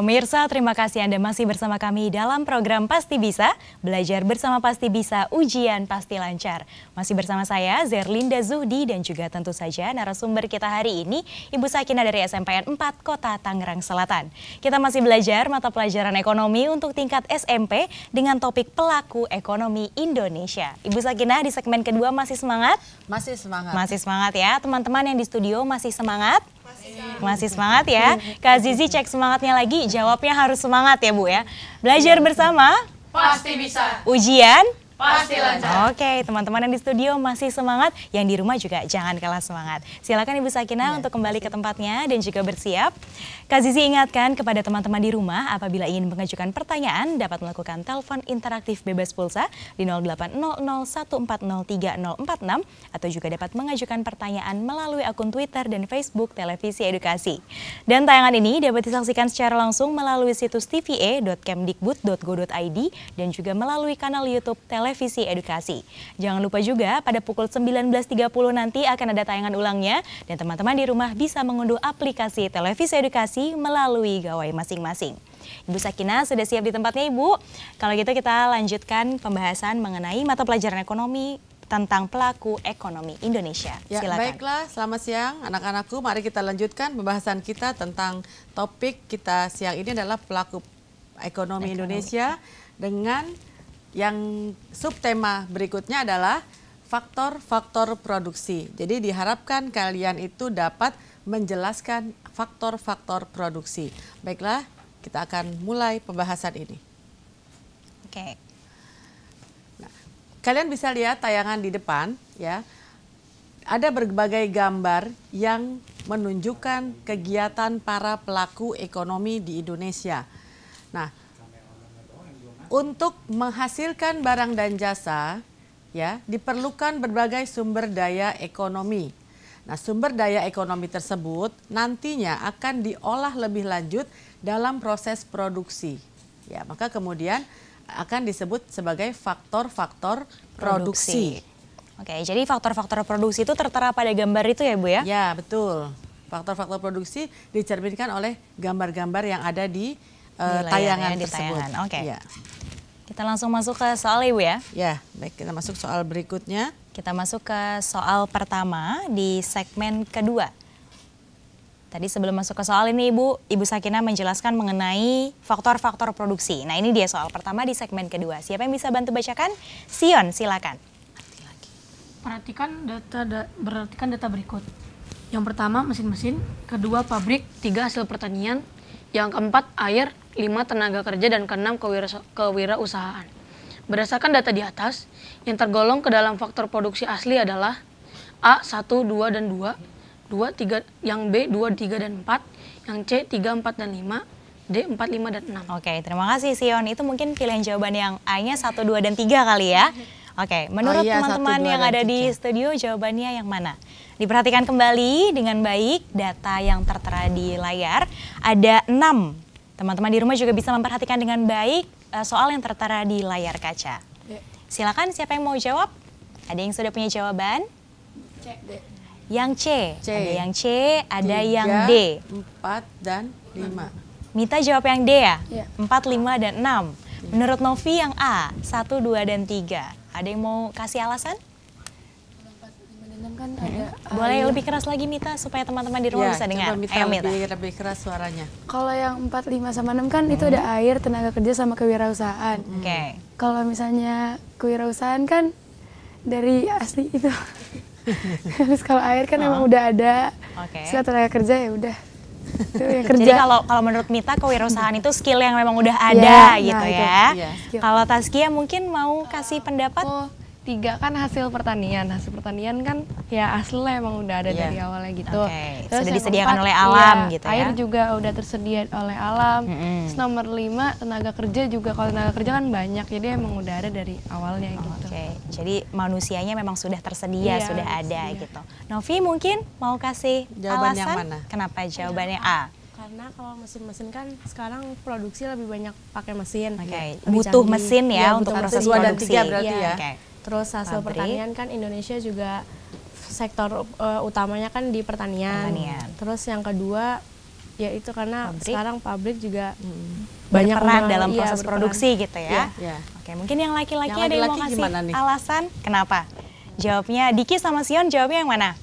Pemirsa, terima kasih Anda masih bersama kami dalam program Pasti Bisa, belajar bersama Pasti Bisa, ujian pasti lancar. Masih bersama saya, Zerlinda Zuhdi, dan juga tentu saja narasumber kita hari ini, Ibu Sakina dari SMPN 4 Kota Tangerang Selatan. Kita masih belajar mata pelajaran ekonomi untuk tingkat SMP dengan topik pelaku ekonomi Indonesia. Ibu Sakina, di segmen kedua masih semangat? Masih semangat. Masih semangat ya, teman-teman yang di studio masih semangat? Masih iya. semangat ya. Kak iya. Zizi cek semangatnya lagi, jawabnya harus semangat ya Bu ya. Belajar bersama. Pasti bisa. Ujian. Pasti lancar. Oke, teman-teman yang di studio masih semangat, yang di rumah juga jangan kalah semangat. Silakan Ibu Sakina ya. untuk kembali ke tempatnya dan juga bersiap. Kak Zizi ingatkan kepada teman-teman di rumah apabila ingin mengajukan pertanyaan dapat melakukan telepon interaktif bebas pulsa di 08001403046 atau juga dapat mengajukan pertanyaan melalui akun Twitter dan Facebook Televisi Edukasi. Dan tayangan ini dapat disaksikan secara langsung melalui situs tva.kemdikbud.go.id e dan juga melalui kanal YouTube Televisi revisi edukasi. Jangan lupa juga pada pukul 19.30 nanti akan ada tayangan ulangnya dan teman-teman di rumah bisa mengunduh aplikasi televisi edukasi melalui gawai masing-masing. Ibu Sakina sudah siap di tempatnya Ibu. Kalau gitu kita lanjutkan pembahasan mengenai mata pelajaran ekonomi tentang pelaku ekonomi Indonesia. Ya, Baiklah, selamat siang anak-anakku. Mari kita lanjutkan pembahasan kita tentang topik kita siang ini adalah pelaku ekonomi, ekonomi. Indonesia dengan yang subtema berikutnya adalah faktor-faktor produksi. Jadi diharapkan kalian itu dapat menjelaskan faktor-faktor produksi. Baiklah, kita akan mulai pembahasan ini. Oke. Okay. Nah, kalian bisa lihat tayangan di depan ya. Ada berbagai gambar yang menunjukkan kegiatan para pelaku ekonomi di Indonesia. Nah, untuk menghasilkan barang dan jasa ya diperlukan berbagai sumber daya ekonomi. Nah, sumber daya ekonomi tersebut nantinya akan diolah lebih lanjut dalam proses produksi. Ya, maka kemudian akan disebut sebagai faktor-faktor produksi. produksi. Oke, jadi faktor-faktor produksi itu tertera pada gambar itu ya, Bu ya? Ya, betul. Faktor-faktor produksi dicerminkan oleh gambar-gambar yang ada di uh, tayangan, tayangan tersebut. Oke. Ya. Kita langsung masuk ke soal Ibu ya. Ya, baik kita masuk soal berikutnya. Kita masuk ke soal pertama di segmen kedua. Tadi sebelum masuk ke soal ini Ibu, Ibu Sakina menjelaskan mengenai faktor-faktor produksi. Nah ini dia soal pertama di segmen kedua. Siapa yang bisa bantu bacakan? Sion, silakan. Perhatikan data da, perhatikan data berikut. Yang pertama mesin-mesin, kedua pabrik, tiga hasil pertanian, yang keempat, air, lima tenaga kerja, dan keenam kewira, kewirausahaan. Berdasarkan data di atas, yang tergolong ke dalam faktor produksi asli adalah A 1, 2, dan 2, 2, 3, yang B 2, 3, dan 4, yang C 3, 4, dan 5, D, 4, 5, dan 6. Oke, terima kasih Sion. Itu mungkin pilihan jawaban yang A-nya 1, 2, dan 3 kali ya. Oke, menurut teman-teman oh, iya, teman 2, yang ada 3. di studio jawabannya yang mana? Diperhatikan kembali dengan baik data yang tertera di layar. Ada enam teman-teman di rumah juga bisa memperhatikan dengan baik eh, soal yang tertera di layar kaca. Ya. Silakan siapa yang mau jawab? Ada yang sudah punya jawaban? C. D. Yang C. C. Ada yang C, ada 3, yang D. 4 dan 5. Mita jawab yang D ya? ya. 4, 5, dan 6. Menurut Novi yang A, 1, 2, dan 3. Ada yang mau kasih alasan? Boleh lebih keras lagi Mita supaya teman-teman di rumah ya, bisa dengar. Mita Ayo, Mita. Lebih, lebih keras suaranya. Kalau yang 4, 5, sama 6 kan hmm. itu ada air, tenaga kerja sama kewirausahaan. Hmm. Oke. Okay. Kalau misalnya kewirausahaan kan dari asli itu. Terus kalau air kan oh. emang udah ada. Okay. Setelah tenaga kerja ya udah. Jadi kalau kalau menurut Mita kewirausahaan itu skill yang memang udah ya, ada yeah, gitu nah, ya. yeah. Kalau Taskia mungkin mau kasih pendapat? Oh tiga kan hasil pertanian hasil pertanian kan ya asli emang udah ada yeah. dari awalnya gitu okay. terus sudah disediakan empat, oleh alam ya, gitu ya air juga udah tersedia oleh alam mm -hmm. terus nomor lima tenaga kerja juga kalau tenaga kerja kan banyak jadi emang udah ada dari awalnya gitu gitu okay. jadi manusianya memang sudah tersedia yeah, sudah ada yeah. gitu Novi mungkin mau kasih jawaban alasan mana? kenapa iya. jawabannya yeah. A karena kalau mesin-mesin kan sekarang produksi lebih banyak pakai mesin. Oke, butuh canggih. mesin ya, ya untuk proses produksi. Dua dan tiga berarti iya. ya. ya. Okay. Terus hasil Pabrik. pertanian kan Indonesia juga sektor uh, utamanya kan di pertanian. pertanian. Terus yang kedua yaitu karena pabrik. sekarang pabrik juga hmm. banyak peran dalam iya, proses iya, produksi gitu ya. Yeah. Yeah. Oke, mungkin yang laki-laki ada yang laki mau kasih alasan kenapa? Jawabnya Diki sama Sion jawabnya yang mana?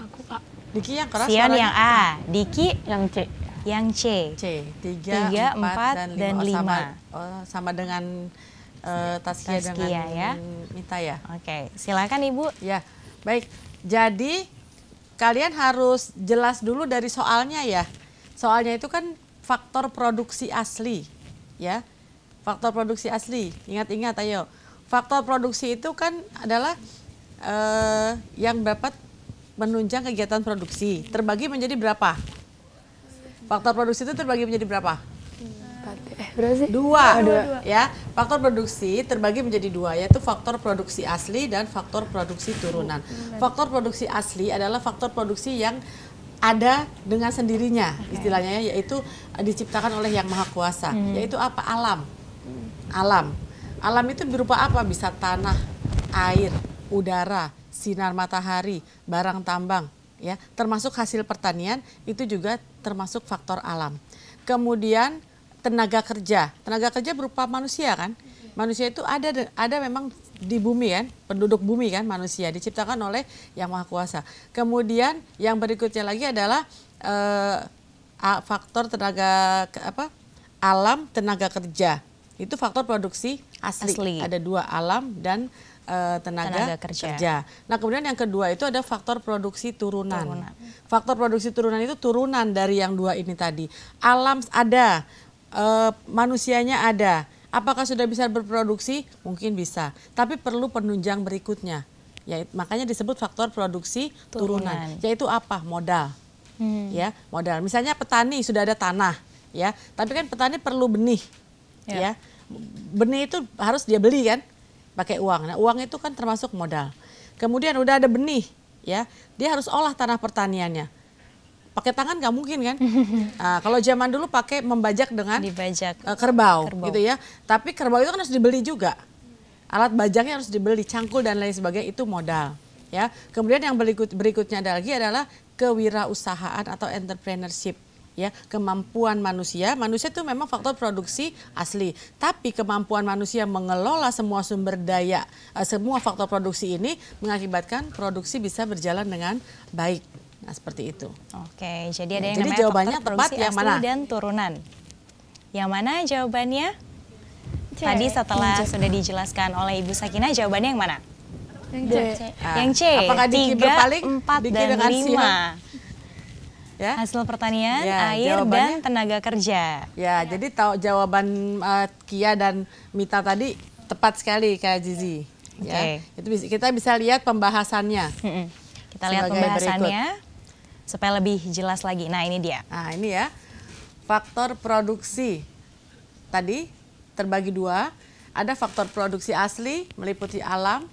Aku A. Diki yang keras. Sion yang A, Diki yang C. Yang C. C, 3, 3 4, 4 dan 5. Dan 5. Sama, oh, sama dengan uh, Taskia, dengan ya. Mita ya. Oke, okay. silakan Ibu. Ya, baik. Jadi kalian harus jelas dulu dari soalnya ya. Soalnya itu kan faktor produksi asli ya. Faktor produksi asli. Ingat-ingat ayo. Faktor produksi itu kan adalah uh, yang dapat menunjang kegiatan produksi. Terbagi menjadi berapa? Faktor produksi itu terbagi menjadi berapa? eh sih? Dua. Oh, dua. Ya, faktor produksi terbagi menjadi dua yaitu faktor produksi asli dan faktor produksi turunan. Faktor produksi asli adalah faktor produksi yang ada dengan sendirinya okay. istilahnya yaitu diciptakan oleh yang maha kuasa hmm. yaitu apa alam alam alam itu berupa apa bisa tanah air udara sinar matahari barang tambang ya termasuk hasil pertanian itu juga termasuk faktor alam kemudian tenaga kerja. Tenaga kerja berupa manusia kan? Manusia itu ada ada memang di bumi kan, penduduk bumi kan manusia diciptakan oleh Yang Maha Kuasa. Kemudian yang berikutnya lagi adalah eh, faktor tenaga apa? alam tenaga kerja. Itu faktor produksi asli. asli. Ada dua alam dan eh, tenaga, tenaga kerja. kerja. Nah, kemudian yang kedua itu ada faktor produksi turunan. turunan. Faktor produksi turunan itu turunan dari yang dua ini tadi. Alam ada, uh, manusianya ada. Apakah sudah bisa berproduksi? Mungkin bisa, tapi perlu penunjang berikutnya. Ya, makanya disebut faktor produksi turunan, turunan yaitu apa? Modal. Hmm. Ya, modal. Misalnya petani sudah ada tanah, ya. Tapi kan petani perlu benih. Ya. ya. Benih itu harus dia beli kan? Pakai uang. Nah, uang itu kan termasuk modal. Kemudian udah ada benih, ya. Dia harus olah tanah pertaniannya pakai tangan nggak mungkin kan? nah, kalau zaman dulu pakai membajak dengan Dibajak. Eh, kerbau, kerbau gitu ya. Tapi kerbau itu kan harus dibeli juga. Alat bajaknya harus dibeli, cangkul dan lain sebagainya itu modal ya. Kemudian yang berikut berikutnya ada lagi adalah kewirausahaan atau entrepreneurship ya kemampuan manusia manusia itu memang faktor produksi asli tapi kemampuan manusia mengelola semua sumber daya eh, semua faktor produksi ini mengakibatkan produksi bisa berjalan dengan baik Nah seperti itu. Oke, jadi ya, ada yang jadi namanya jawabannya tepat yang mana? dan turunan. Yang mana jawabannya? C. Tadi setelah C. sudah dijelaskan oleh Ibu Sakina, jawabannya yang mana? Yang C. Ah. Yang C. Apakah Diki 4, dan lima. Ya? Hasil pertanian, ya, air, dan tenaga kerja. Ya, ya. jadi tahu jawaban uh, Kia dan Mita tadi tepat sekali Kak Jizi. Okay. Ya, itu bisa, kita bisa lihat pembahasannya. Kita lihat pembahasannya. Berikut supaya lebih jelas lagi. Nah ini dia. Nah ini ya faktor produksi tadi terbagi dua. Ada faktor produksi asli meliputi alam,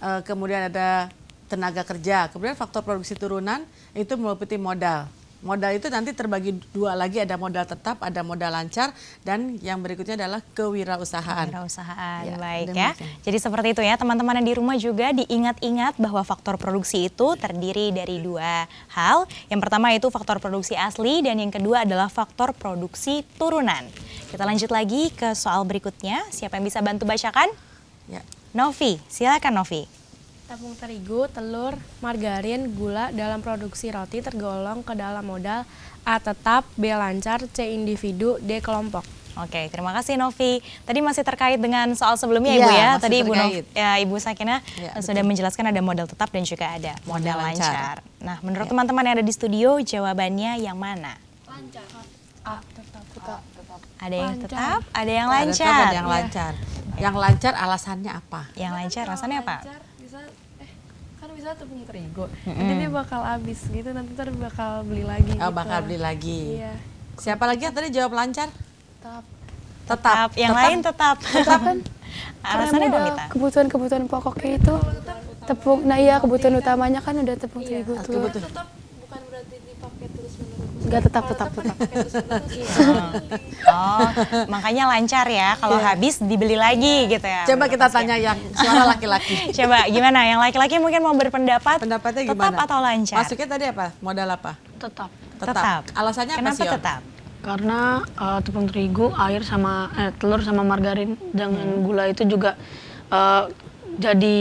eh, kemudian ada tenaga kerja. Kemudian faktor produksi turunan itu meliputi modal. Modal itu nanti terbagi dua lagi, ada modal tetap, ada modal lancar, dan yang berikutnya adalah kewirausahaan. Kewirausahaan, ya, baik ya ya. Jadi seperti itu ya, teman-teman yang di rumah juga diingat-ingat bahwa faktor produksi itu terdiri dari dua hal. Yang pertama itu faktor produksi asli, dan yang kedua adalah faktor produksi turunan. Kita lanjut lagi ke soal berikutnya. Siapa yang bisa bantu bacakan? Ya. Novi, silakan Novi. Tepung terigu, telur, margarin, gula dalam produksi roti tergolong ke dalam modal A. Tetap, B. Lancar, C. Individu, D. Kelompok. Oke, terima kasih Novi. Tadi masih terkait dengan soal sebelumnya ya, Ibu ya. Tadi Ibu Novi, ya, Ibu Sakina ya, sudah menjelaskan ada modal tetap dan juga ada modal, lancar. lancar. Nah, menurut iya. teman-teman ya. yang ada di studio jawabannya yang mana? Lancar. A, tetap, tetap. Ada yang lancar. tetap, ada yang lancar. Ada tetap, ada yang iya. lancar. Ya. Yang lancar alasannya apa? Yang lancar alasannya apa? Lancar misalnya tepung terigu mm -hmm. nanti dia bakal habis gitu nanti ntar bakal beli lagi oh, gitu. bakal beli lagi iya. siapa lagi yang tadi jawab lancar tetap tetap yang tetap. lain tetap tetap kan alasannya kebutuhan-kebutuhan pokoknya itu tepung nah iya kebutuhan utamanya kan udah tepung iya. terigu tuh tetap Enggak tetap tetap tetap. Iya. Oh, oh. makanya lancar ya. Kalau yeah. habis dibeli lagi gitu ya. Coba kita tanya ya. yang suara laki-laki. Coba gimana yang laki-laki mungkin mau berpendapat? Pendapatnya tetap gimana? Tetap atau lancar? Masuknya tadi apa? Modal apa? Tetap. Tetap. tetap. Alasannya Kenapa apa sih? Kenapa tetap? Karena uh, tepung terigu, air sama eh, telur sama margarin dengan hmm. gula itu juga uh, jadi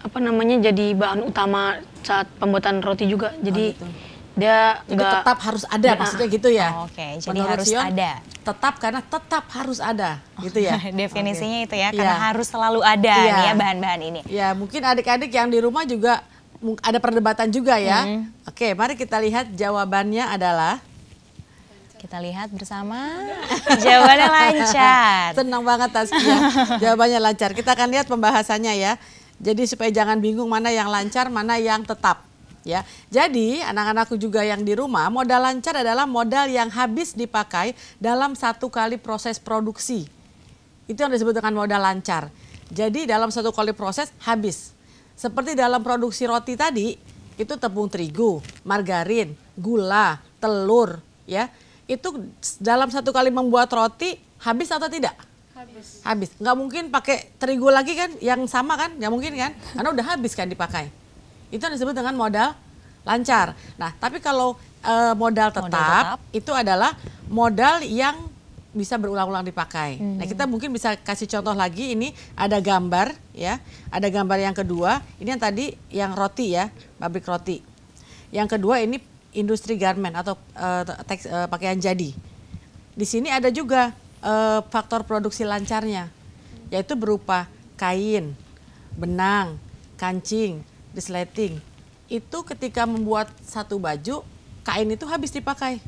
apa namanya jadi bahan utama saat pembuatan roti juga. Jadi oh, gitu dia juga tetap harus ada nah, maksudnya gitu ya. Oh, Oke, okay. jadi harus Sion, ada. Tetap karena tetap harus ada oh, gitu ya. Definisinya okay. itu ya karena yeah. harus selalu ada yeah. nih ya bahan-bahan ini. Ya, mungkin adik-adik yang di rumah juga ada perdebatan juga ya. Mm. Oke, okay, mari kita lihat jawabannya adalah kita lihat bersama. Jawabannya lancar. Senang banget Taskia. Jawabannya lancar. Kita akan lihat pembahasannya ya. Jadi supaya jangan bingung mana yang lancar, mana yang tetap. Ya, jadi anak-anakku juga yang di rumah, modal lancar adalah modal yang habis dipakai dalam satu kali proses produksi. Itu yang disebut dengan modal lancar. Jadi dalam satu kali proses habis. Seperti dalam produksi roti tadi, itu tepung terigu, margarin, gula, telur, ya. Itu dalam satu kali membuat roti habis atau tidak? Habis. Habis. Nggak mungkin pakai terigu lagi kan yang sama kan? Nggak mungkin kan? Karena udah habis kan dipakai. Itu disebut dengan modal lancar. Nah, tapi kalau uh, modal, tetap, modal tetap itu adalah modal yang bisa berulang-ulang dipakai. Nah, hmm. Nah, kita mungkin bisa kasih contoh lagi ini ada gambar ya. Ada gambar yang kedua, ini yang tadi yang roti ya, pabrik roti. Yang kedua ini industri garment atau uh, teks, uh, pakaian jadi. Di sini ada juga uh, faktor produksi lancarnya yaitu berupa kain, benang, kancing, resleting itu ketika membuat satu baju kain itu habis dipakai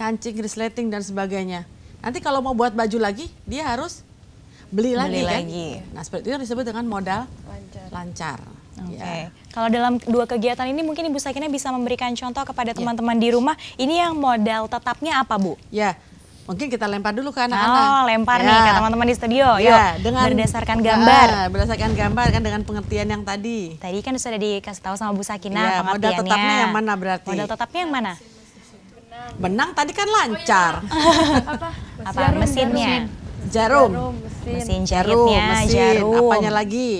kancing resleting dan sebagainya nanti kalau mau buat baju lagi dia harus beli, beli lagi, kan? nah seperti itu disebut dengan modal lancar, lancar. Oke. Okay. Ya. Kalau dalam dua kegiatan ini mungkin Ibu Sakina bisa memberikan contoh kepada ya. teman-teman ya. di rumah. Ini yang modal tetapnya apa, Bu? Ya, Mungkin kita lempar dulu ke anak-anak. Oh, lempar ya. nih ke teman-teman di studio. Ya, Yuk, dengan, berdasarkan ah, gambar. Ya, berdasarkan gambar kan dengan pengertian yang tadi. Tadi kan sudah dikasih tahu sama Bu Sakina ya, pengertiannya. Modal tetapnya yang mana berarti? Modal tetapnya yang mana? Benang tadi kan lancar. Oh, iya. apa? Apa mesinnya? Jarum. jarum mesin. mesin jahitnya, mesin. jarum. Apanya lagi?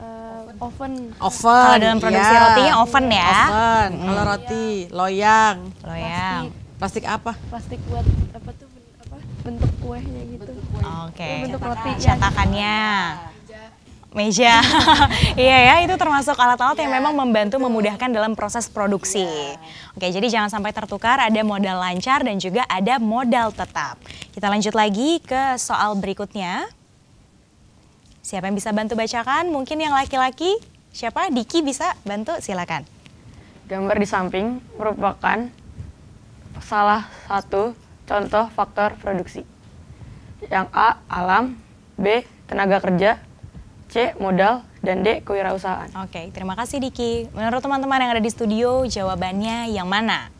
Uh, oven. Oven. Kalau dalam produksi ya. rotinya oven ya. Oven. Hmm. Kalau mm. roti loyang. Loyang. Plastik Plastik apa? Plastik buat apa tuh apa? Bentuk kuenya gitu. Bentuk kue. Oke. Okay. Bentuk roti. Iya. Cetakannya. meja. iya ya, itu termasuk alat-alat yang iya, memang membantu memudahkan dalam proses produksi. Iya. Oke, jadi jangan sampai tertukar, ada modal lancar dan juga ada modal tetap. Kita lanjut lagi ke soal berikutnya. Siapa yang bisa bantu bacakan? Mungkin yang laki-laki? Siapa? Diki bisa bantu? Silakan. Gambar di samping merupakan salah satu contoh faktor produksi. Yang A, alam, B, tenaga kerja, C, modal, dan D, kewirausahaan. Oke, terima kasih Diki. Menurut teman-teman yang ada di studio, jawabannya yang mana?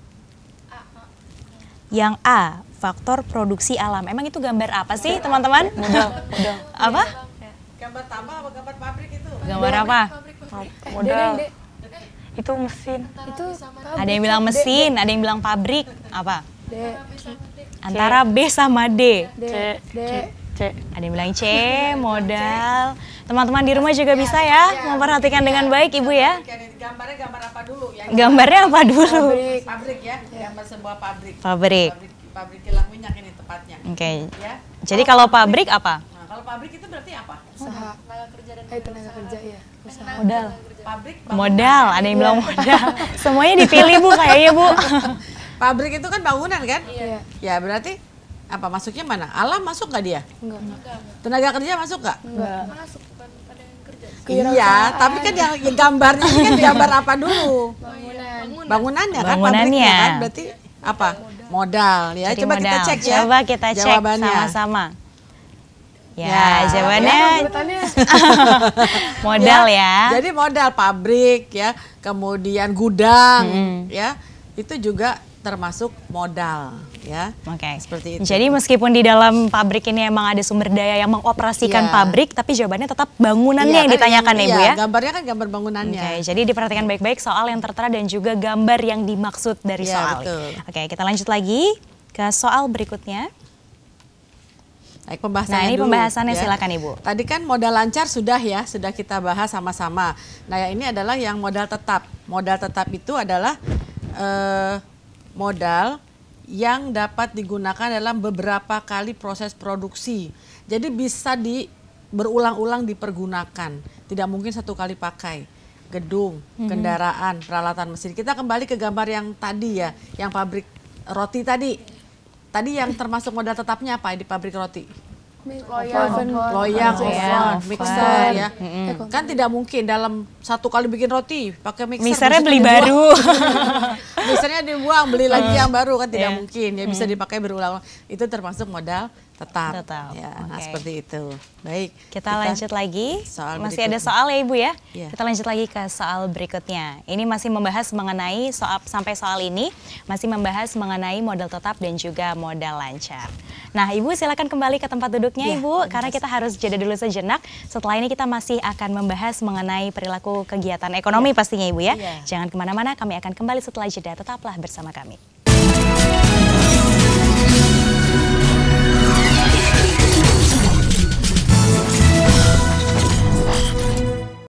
Yang A, faktor produksi alam. Emang itu gambar apa sih teman-teman? Modal, Apa? Gambar tambah apa gambar pabrik itu? Gambar apa? Modal itu mesin itu pabrik. ada yang bilang mesin D, ada yang bilang pabrik apa D. antara B sama D D, D. C. ada yang bilang C modal teman-teman di rumah juga bisa ya, ya memperhatikan ya. dengan iya. baik ibu ya gambarnya gambar apa dulu ya gambarnya apa dulu pabrik, pabrik ya iya. gambar sebuah pabrik pabrik pabrik, kilang minyak ini tepatnya oke okay. ya jadi kalau, kalau pabrik, pabrik apa nah, kalau pabrik itu berarti apa usaha eh, tenaga kerja dan tenaga kerja ya usaha modal pabrik modal kan? ada yang iya. bilang modal semuanya dipilih bu kayaknya bu pabrik itu kan bangunan kan iya. iya. ya berarti apa masuknya mana alam masuk gak dia enggak. tenaga kerja masuk gak? enggak masuk Iya, tapi kan yang gambarnya kan iya. gambar apa dulu? Bangunan. Bangunannya kan, Bangunannya. kan berarti apa? Modal ya. Jadi Coba modal. kita cek ya. Coba kita cek sama-sama. Ya, ya. ya, jawabannya ya, modal ya, ya. Jadi modal pabrik ya, kemudian gudang hmm. ya, itu juga termasuk modal ya. Oke. Okay. Seperti itu. Jadi meskipun di dalam pabrik ini emang ada sumber daya yang mengoperasikan ya. pabrik, tapi jawabannya tetap bangunannya ya, yang eh, ditanyakan ya, Ibu iya, ya. Gambarnya kan gambar bangunannya. Oke, okay, jadi diperhatikan baik-baik soal yang tertera dan juga gambar yang dimaksud dari ya, soal. Oke, okay, kita lanjut lagi ke soal berikutnya. Baik, pembahasannya nah, ini dulu, pembahasannya ya. silakan Ibu. Tadi kan modal lancar sudah ya, sudah kita bahas sama-sama. Nah, ini adalah yang modal tetap. Modal tetap itu adalah eh, modal yang dapat digunakan dalam beberapa kali proses produksi. Jadi bisa di berulang-ulang dipergunakan. Tidak mungkin satu kali pakai. Gedung, mm-hmm. kendaraan, peralatan mesin. Kita kembali ke gambar yang tadi ya, yang pabrik roti tadi Tadi yang termasuk modal tetapnya apa di pabrik roti? loyang, oven, loyang, ya, oven, mixer ya. Eh, kan tidak mungkin dalam satu kali bikin roti pakai mixer. Mixernya beli dibuang. baru. mixernya dibuang, beli lagi eh. yang baru kan tidak eh. mungkin. Ya bisa hmm. dipakai berulang-ulang. Itu termasuk modal tetap. Tetap. Ya, okay. nah seperti itu. Baik. Kita, kita lanjut lagi. Soal masih berikutnya. ada soal ya Ibu ya? Yeah. Kita lanjut lagi ke soal berikutnya. Ini masih membahas mengenai soal sampai soal ini masih membahas mengenai modal tetap dan juga modal lancar. Nah, Ibu silakan kembali ke tempat duduknya yeah, Ibu karena kita harus jeda dulu sejenak. Setelah ini kita masih akan membahas mengenai perilaku kegiatan ekonomi yeah. pastinya Ibu ya. Yeah. Jangan kemana mana kami akan kembali setelah jeda. Tetaplah bersama kami.